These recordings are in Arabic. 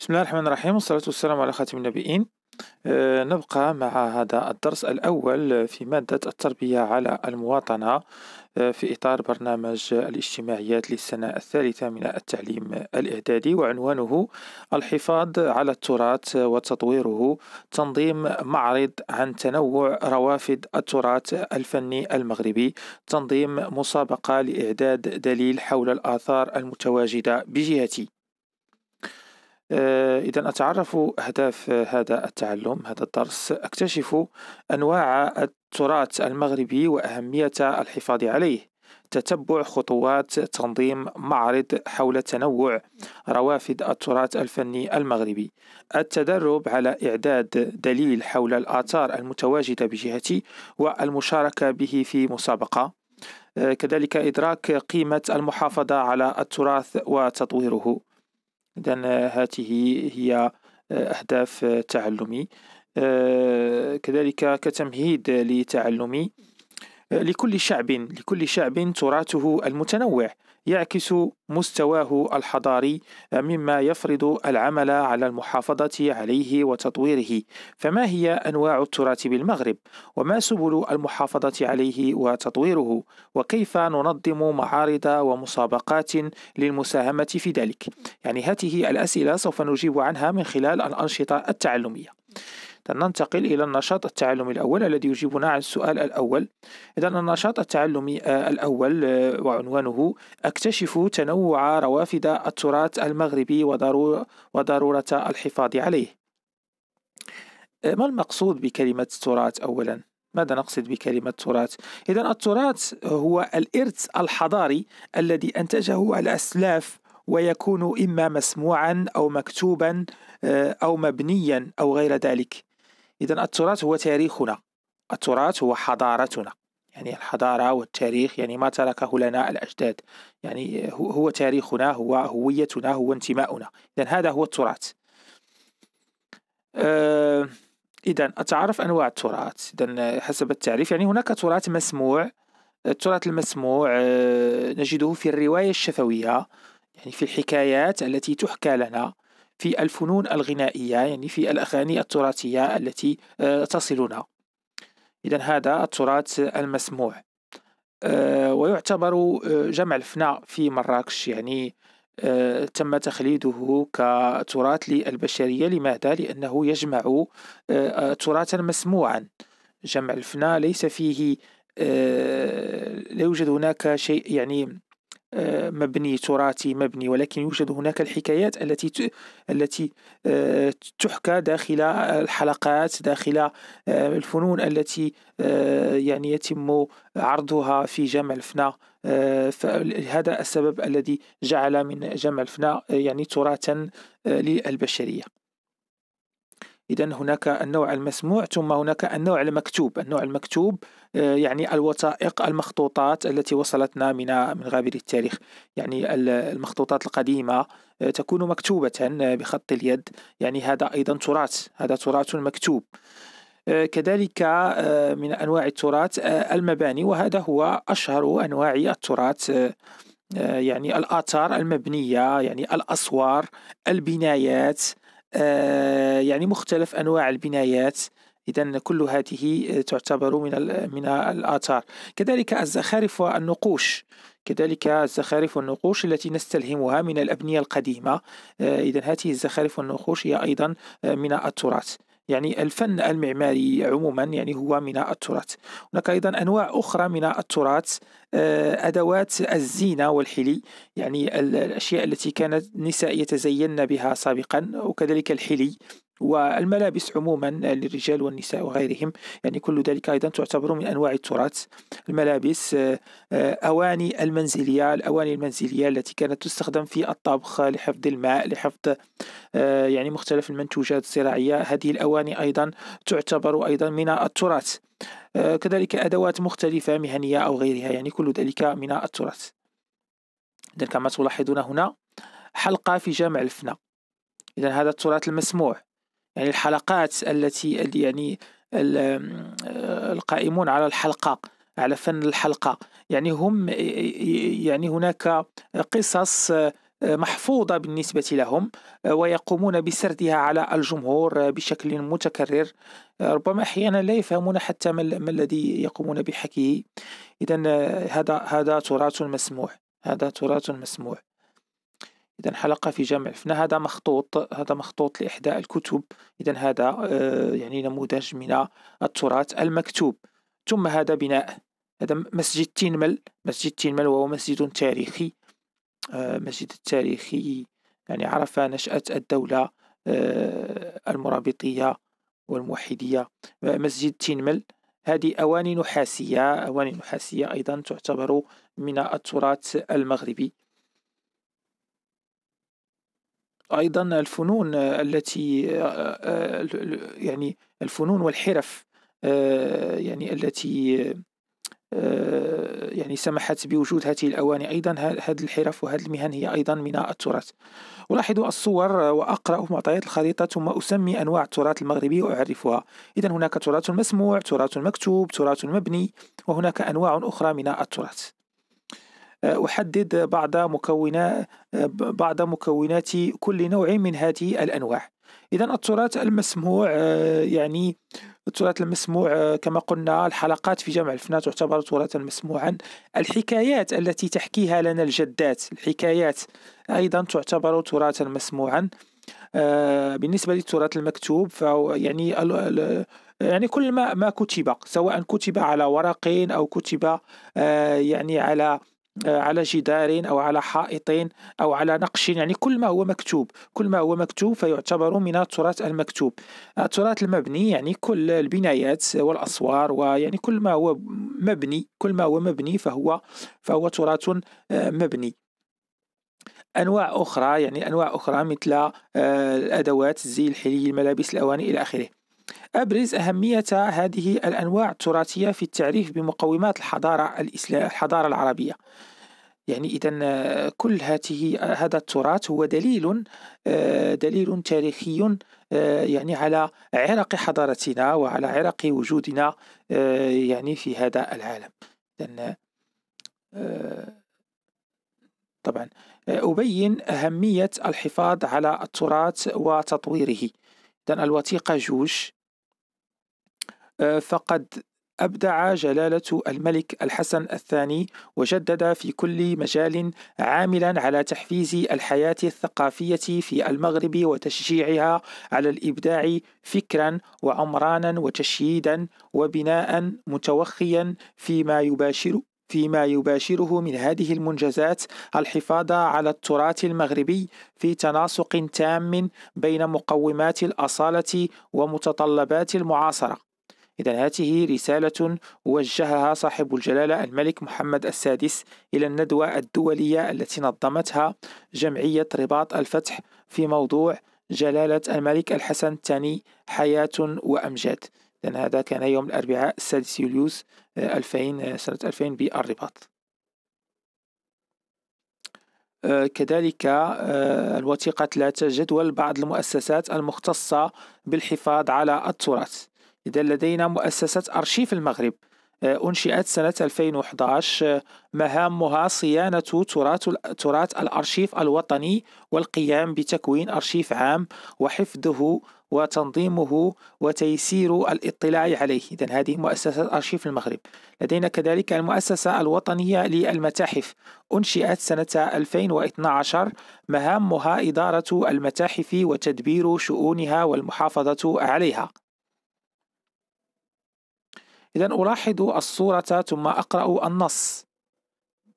بسم الله الرحمن الرحيم والصلاة والسلام على خاتم النبيين أه نبقى مع هذا الدرس الأول في مادة التربية على المواطنة آه، في إطار برنامج الاجتماعيات للسنة الثالثة من التعليم الإعدادي وعنوانه الحفاظ على التراث وتطويره تنظيم معرض عن تنوع روافد التراث الفني المغربي تنظيم مسابقة لإعداد دليل حول الآثار المتواجدة بجهتي آه، إذا أتعرف أهداف هذا التعلم هذا الدرس أكتشف أنواع التراث المغربي وأهمية الحفاظ عليه تتبع خطوات تنظيم معرض حول تنوع روافد التراث الفني المغربي التدرب على إعداد دليل حول الآثار المتواجدة بجهتي والمشاركة به في مسابقة آه، كذلك إدراك قيمة المحافظة على التراث وتطويره إذا هذه هي أهداف تعلمي آه، كذلك كتمهيد لتعلمي آه، لكل شعب لكل شعب تراثه المتنوع يعكس مستواه الحضاري مما يفرض العمل على المحافظة عليه وتطويره فما هي أنواع التراث بالمغرب وما سبل المحافظة عليه وتطويره وكيف ننظم معارض ومسابقات للمساهمة في ذلك يعني هذه الأسئلة سوف نجيب عنها من خلال الأنشطة التعلمية ننتقل إلى النشاط التعلمي الأول الذي يجيبنا عن السؤال الأول إذا النشاط التعلمي آه، الأول آه، وعنوانه أكتشف تنوع روافد التراث المغربي وضرورة الحفاظ عليه آه، ما المقصود بكلمة تراث أولا؟ ماذا نقصد بكلمة تراث؟ إذا التراث هو الإرث الحضاري الذي أنتجه الأسلاف ويكون إما مسموعا أو مكتوبا أو مبنيا أو غير ذلك إذا التراث هو تاريخنا التراث هو حضارتنا يعني الحضارة والتاريخ يعني ما تركه لنا الأجداد يعني هو تاريخنا هو هويتنا هو انتماؤنا إذا هذا هو التراث آه، إذا أتعرف أنواع التراث إذا حسب التعريف يعني هناك تراث مسموع التراث المسموع آه، نجده في الرواية الشفوية يعني في الحكايات التي تحكى لنا في الفنون الغنائية يعني في الأغاني التراثية التي آه، تصلنا إذا هذا التراث المسموع آه، ويعتبر آه، جمع الفنا في مراكش يعني تم تخليده كتراث للبشرية لماذا؟ لأنه يجمع تراثا مسموعا جمع الفنا ليس فيه لا يوجد هناك شيء يعني آه، مبني تراثي مبني ولكن يوجد هناك الحكايات التي التي آه، تحكى داخل الحلقات داخل آه، الفنون التي يعني يتم عرضها في جامع الفناء فهذا السبب الذي جعل من جامع الفناء يعني تراثا للبشريه إذا هناك النوع المسموع ثم هناك النوع المكتوب النوع المكتوب آه، يعني الوثائق المخطوطات التي وصلتنا من من غابر التاريخ يعني المخطوطات القديمة آه، تكون مكتوبة آه، بخط اليد يعني هذا أيضا تراث هذا تراث مكتوب كذلك من أنواع التراث المباني وهذا هو أشهر أنواع التراث يعني الآثار المبنية يعني الأسوار البنايات آه، يعني مختلف أنواع البنايات إذا كل هذه آه، تعتبر من من الآثار كذلك الزخارف والنقوش كذلك الزخارف والنقوش التي نستلهمها من الأبنية القديمة آه، إذا هذه الزخارف والنقوش هي أيضا من التراث يعني الفن المعماري عموما يعني هو من التراث هناك أيضا أنواع أخرى من التراث آه، أدوات الزينة والحلي يعني الأشياء التي كانت النساء يتزين بها سابقا وكذلك الحلي والملابس عموما للرجال والنساء وغيرهم يعني كل ذلك أيضا تعتبر من أنواع التراث الملابس آه، آه، أواني المنزلية الأواني المنزلية التي كانت تستخدم في الطبخ لحفظ الماء لحفظ آه، يعني مختلف المنتوجات الزراعية هذه الأواني أيضا تعتبر أيضا من التراث كذلك أدوات مختلفة مهنية أو غيرها يعني كل ذلك من التراث إذا كما تلاحظون هنا حلقة في جامع الفنا إذا هذا التراث المسموع يعني الحلقات التي يعني آه، القائمون على الحلقة على فن الحلقة يعني هم آه، آه، يعني هناك قصص محفوظة بالنسبة لهم ويقومون بسردها على الجمهور بشكل متكرر ربما أحيانا لا يفهمون حتى ما الذي يقومون بحكيه إذا هذا هذا تراث مسموح هذا تراث مسموح إذا حلقة في جمع الفنا هذا مخطوط هذا مخطوط لإحدى الكتب إذا هذا آه، يعني نموذج من التراث المكتوب ثم هذا بناء هذا مسجد تينمل مسجد تينمل وهو مسجد تاريخي آه، مسجد التاريخي يعني عرف نشأة الدولة آه، المرابطية والموحدية مسجد تينمل هذه أواني نحاسية أواني نحاسية أيضا تعتبر من التراث المغربي ايضا الفنون التي يعني الفنون والحرف يعني التي يعني سمحت بوجود هذه الأواني أيضا هذه الحرف وهذه المهن هي أيضا من التراث ألاحظ الصور وأقرأ معطيات الخريطة ثم أسمي أنواع التراث المغربي وأعرفها إذا هناك تراث مسموع تراث مكتوب تراث مبني وهناك أنواع أخرى من التراث أحدد بعض مكونات بعض مكونات كل نوع من هذه الأنواع إذا التراث المسموع يعني التراث المسموع كما قلنا الحلقات في جامع الفنا تعتبر تراثا مسموعا الحكايات التي تحكيها لنا الجدات الحكايات أيضا تعتبر تراثا مسموعا آه، بالنسبة للتراث المكتوب فهو يعني يعني كل ما ما كتب سواء كتب على ورق أو كتب آه، يعني على آه، على جدار أو على حائط أو على نقش يعني كل ما هو مكتوب كل ما هو مكتوب فيعتبر من التراث المكتوب التراث المبني يعني كل البنايات والأسوار ويعني كل ما هو مبني كل ما هو مبني فهو فهو تراث آه، مبني أنواع أخرى يعني أنواع أخرى مثل آه، الأدوات الزي الحلي الملابس الأواني إلى آخره أبرز أهمية هذه الأنواع التراثية في التعريف بمقومات الحضارة الإسلام الحضارة العربية يعني إذا كل هذه هذا التراث هو دليل آه، دليل تاريخي آه، يعني على عرق حضارتنا وعلى عرق وجودنا آه، يعني في هذا العالم طبعا أبين أهمية الحفاظ على التراث وتطويره إذا الوثيقة جوج آه، فقد أبدع جلالة الملك الحسن الثاني وجدد في كل مجال عاملا على تحفيز الحياة الثقافية في المغرب وتشجيعها على الإبداع فكرا وعمرانا وتشييدا وبناء متوخيا فيما يباشر فيما يباشره من هذه المنجزات الحفاظ على التراث المغربي في تناسق تام بين مقومات الأصالة ومتطلبات المعاصرة إذا هذه رسالة وجهها صاحب الجلالة الملك محمد السادس إلى الندوة الدولية التي نظمتها جمعية رباط الفتح في موضوع جلالة الملك الحسن الثاني حياة وأمجاد إذا هذا كان يوم الأربعاء السادس يوليوز 2000 آه، آه، سنة 2000 بالرباط آه، كذلك الوثيقة ثلاثة جدول بعض المؤسسات المختصة بالحفاظ على التراث إذا لدينا مؤسسة أرشيف المغرب آه، أنشئت سنة 2011 آه، مهامها صيانة تراث تراث الأرشيف الوطني والقيام بتكوين أرشيف عام وحفظه وتنظيمه وتيسير الاطلاع عليه إذا هذه مؤسسة أرشيف المغرب لدينا كذلك المؤسسة الوطنية للمتاحف أنشئت سنة 2012 مهامها إدارة المتاحف وتدبير شؤونها والمحافظة عليها إذا ألاحظ الصورة ثم أقرأ النص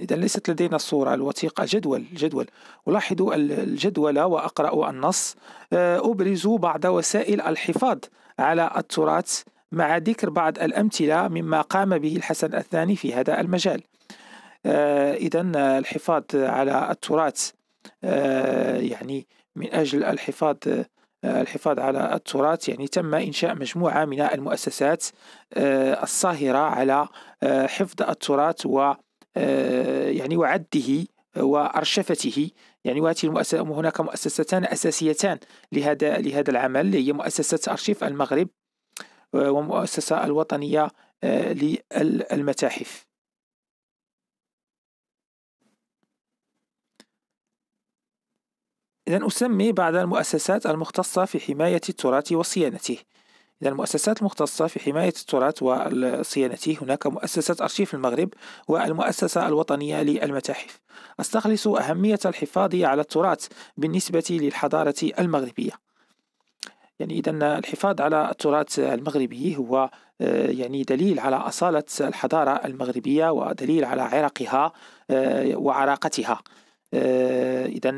إذا ليست لدينا الصورة الوثيقة جدول جدول ألاحظ الجدول وأقرأ النص آه، أبرز بعض وسائل الحفاظ على التراث مع ذكر بعض الأمثلة مما قام به الحسن الثاني في هذا المجال آه، إذا الحفاظ على التراث آه، يعني من أجل الحفاظ آه، الحفاظ على التراث يعني تم إنشاء مجموعة من المؤسسات آه، الصاهرة على آه، حفظ التراث و يعني وعده وأرشفته يعني وهذه المؤسسة هناك مؤسستان أساسيتان لهذا لهذا العمل هي مؤسسة أرشيف المغرب ومؤسسة الوطنية للمتاحف إذا أسمي بعض المؤسسات المختصة في حماية التراث وصيانته إذا المؤسسات المختصة في حماية التراث وصيانته هناك مؤسسة أرشيف المغرب والمؤسسة الوطنية للمتاحف أستخلص أهمية الحفاظ على التراث بالنسبة للحضارة المغربية يعني إذا الحفاظ على التراث المغربي هو آه، يعني دليل على أصالة الحضارة المغربية ودليل على عرقها آه، وعراقتها آه، إذا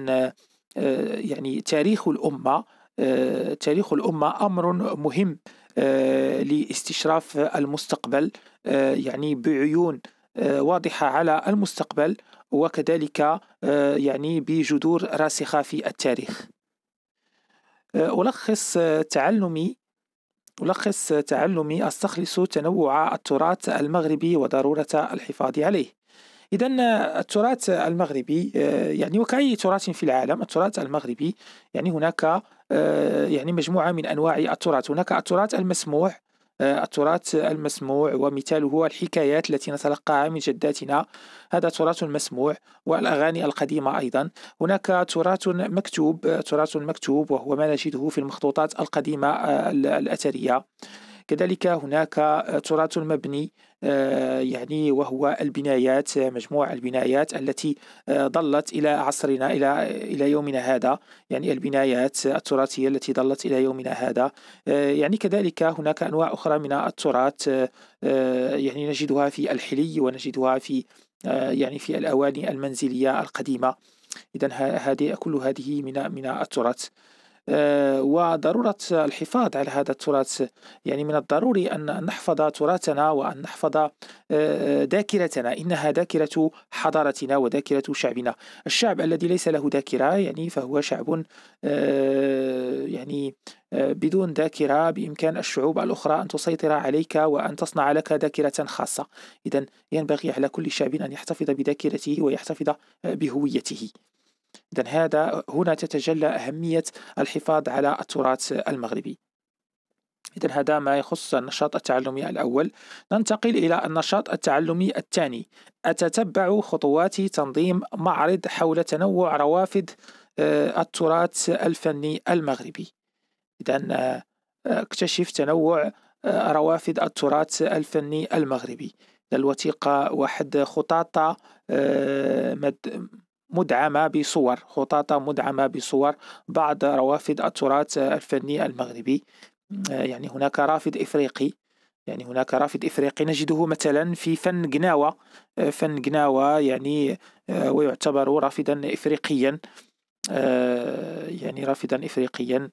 آه، يعني تاريخ الأمة آه، تاريخ الأمة أمر مهم آه، لاستشراف المستقبل يعني بعيون واضحة على المستقبل وكذلك يعني بجذور راسخة في التاريخ ألخص تعلمي ألخص تعلمي أستخلص تنوع التراث المغربي وضرورة الحفاظ عليه اذا التراث المغربي آه، يعني وكاي تراث في العالم التراث المغربي يعني هناك آه، يعني مجموعه من انواع التراث هناك التراث المسموع آه، التراث المسموع ومثاله هو الحكايات التي نتلقاها من جداتنا هذا تراث مسموع والأغاني القديمة أيضا هناك تراث مكتوب تراث مكتوب وهو ما نجده في المخطوطات القديمة الأثرية كذلك هناك تراث مبني آه، يعني وهو البنايات مجموع البنايات التي آه، ظلت إلى عصرنا إلى إلى يومنا هذا يعني البنايات التراثية التي ظلت إلى يومنا هذا آه، يعني كذلك هناك أنواع أخرى من التراث يعني نجدها في الحلي ونجدها في يعني في الأواني المنزلية القديمة إذا هذه كل هذه من من التراث آه، وضرورة الحفاظ على هذا التراث يعني من الضروري أن نحفظ تراثنا وأن نحفظ آه، آه، ذاكرتنا إنها ذاكرة حضارتنا وذاكرة شعبنا الشعب الذي ليس له ذاكرة يعني فهو شعب يعني بدون ذاكرة بإمكان الشعوب الأخرى أن تسيطر عليك وأن تصنع لك ذاكرة خاصة إذا ينبغي على كل شعب أن يحتفظ بذاكرته ويحتفظ بهويته إذا هذا هنا تتجلى أهمية الحفاظ على التراث المغربي إذا هذا ما يخص النشاط التعلمي الأول ننتقل إلى النشاط التعلمي الثاني أتتبع خطوات تنظيم معرض حول تنوع روافد آه، التراث الفني المغربي إذا آه، اكتشف تنوع آه، روافد التراث الفني المغربي الوثيقة واحد خطاطة مدعمة بصور خطاطة مدعمة بصور بعض روافد التراث الفني المغربي آه، يعني هناك رافد إفريقي يعني هناك رافد إفريقي نجده مثلا في فن جناوة آه، فن جناوة يعني آه، ويعتبر رافدا إفريقيا يعني رافدا إفريقيا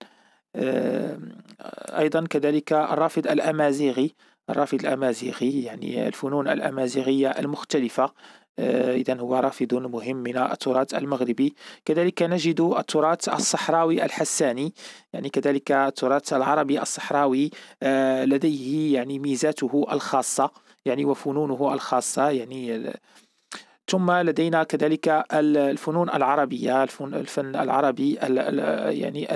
أيضا كذلك الرافد الأمازيغي الرافد الأمازيغي يعني الفنون الأمازيغية المختلفة آه، إذا هو رافد مهم من التراث المغربي كذلك نجد التراث الصحراوي الحساني يعني كذلك التراث العربي الصحراوي آه، لديه يعني ميزاته الخاصة يعني وفنونه الخاصة يعني ثم لدينا كذلك الفنون العربية الفن العربي يعني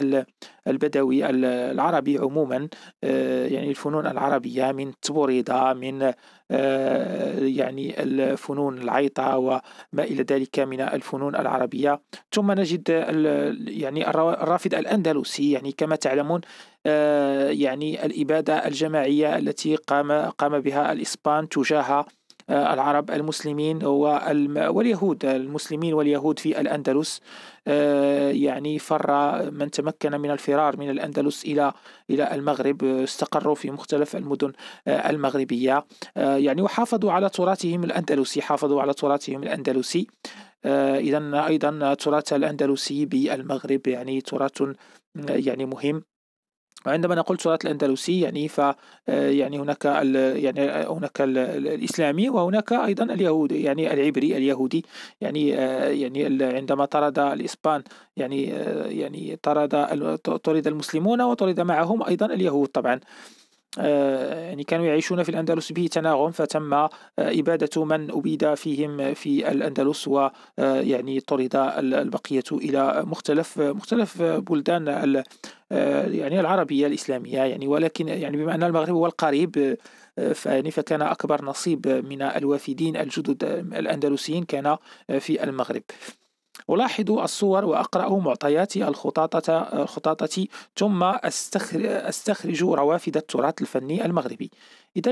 البدوي العربي عموما آه، يعني الفنون العربية من التبوريدة من آه، يعني الفنون العيطة وما إلى ذلك من الفنون العربية ثم نجد يعني الرافد الأندلسي يعني كما تعلمون آه، يعني الإبادة الجماعية التي قام قام بها الإسبان تجاه آه، العرب المسلمين واليهود المسلمين واليهود في الأندلس آه، يعني فر من تمكن من الفرار من الأندلس إلى إلى المغرب استقروا في مختلف المدن آه، المغربية يعني وحافظوا على تراثهم الأندلسي حافظوا على تراثهم الأندلسي إذا أيضا تراث الأندلسي بالمغرب يعني تراث يعني مهم وعندما نقول صراط الأندلسي يعني ف آه، يعني هناك ال يعني آه، هناك ال الإسلامي وهناك أيضا اليهودي يعني العبري اليهودي يعني آه، يعني عندما طرد الإسبان يعني يعني طرد طرد المسلمون وطرد معهم أيضا اليهود طبعا يعني كانوا يعيشون في الأندلس به تناغم فتم إبادة من أبيد فيهم في الأندلس ويعني طرد البقية إلى مختلف مختلف بلدان آه، يعني العربية الإسلامية يعني ولكن يعني بما أن المغرب هو القريب آه، فكان أكبر نصيب من الوافدين الجدد آه، الأندلسيين كان في المغرب ألاحظ الصور وأقرأ معطيات الخطاطة, الخطاطة ثم أستخرج روافد التراث الفني المغربي إذا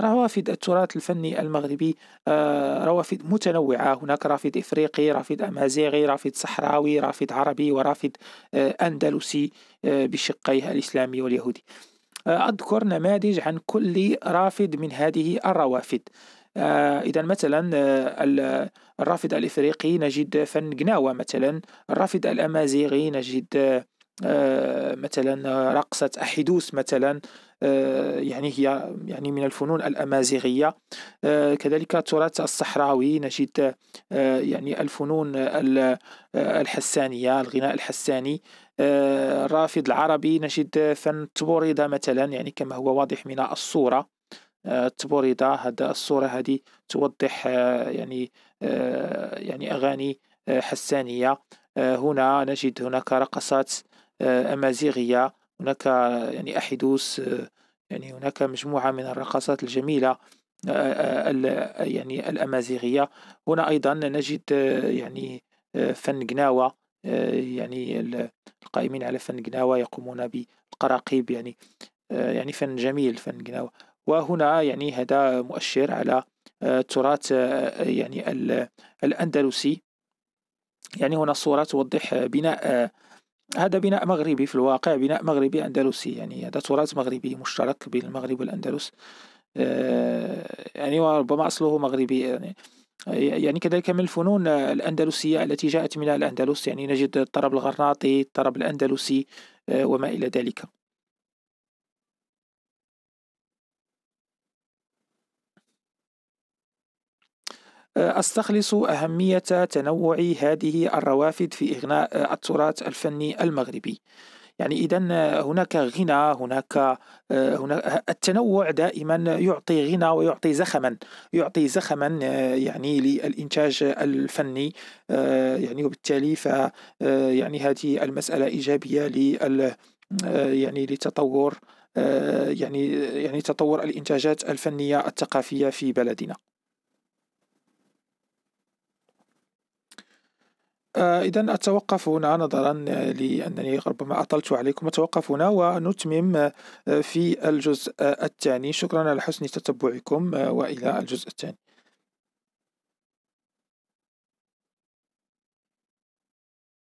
روافد التراث الفني المغربي آه، روافد متنوعة هناك رافد إفريقي رافد أمازيغي رافد صحراوي رافد عربي ورافد آه، أندلسي آه، بشقيه الإسلامي واليهودي أذكر نماذج عن كل رافد من هذه الروافد آه، إذا مثلا آه، الرافد الإفريقي نجد فن جناوة مثلا الرافد الأمازيغي نجد آه، مثلا رقصة أحدوس مثلا يعني هي يعني من الفنون الأمازيغية كذلك التراث الصحراوي نجد يعني الفنون الحسانية الغناء الحساني الرافد العربي نجد فن تبوريدا مثلا يعني كما هو واضح من الصورة تبوريدا هذا الصورة هذه توضح آه، يعني آه، يعني أغاني آه، حسانية هنا نجد هناك رقصات أمازيغية هناك يعني أحدوس يعني هناك مجموعة من الرقصات الجميلة يعني الأمازيغية هنا أيضا نجد يعني فن قناوة يعني القائمين على فن قناوة يقومون بالقراقيب يعني يعني فن جميل فن قناوة وهنا يعني هذا مؤشر على التراث آه، آه، يعني الأندلسي يعني هنا صورة توضح آه، بناء هذا بناء مغربي في الواقع بناء مغربي أندلسي يعني هذا تراث مغربي مشترك بين المغرب والأندلس يعني وربما أصله مغربي يعني يعني كذلك من الفنون الأندلسية التي جاءت من الأندلس يعني نجد الطرب الغرناطي الطرب الأندلسي وما إلى ذلك أستخلص أهمية تنوع هذه الروافد في إغناء التراث الفني المغربي يعني إذا هناك غنى هناك هنا التنوع دائما يعطي غنى ويعطي زخما يعطي زخما يعني للإنتاج الفني يعني وبالتالي ف يعني هذه المسألة إيجابية لل يعني لتطور يعني يعني تطور الإنتاجات الفنية الثقافية في بلدنا آه، إذا أتوقف هنا نظرا لأنني ربما أطلت عليكم أتوقف هنا ونتمم آه، في الجزء الثاني شكرا على حسن تتبعكم آه، وإلى الجزء الثاني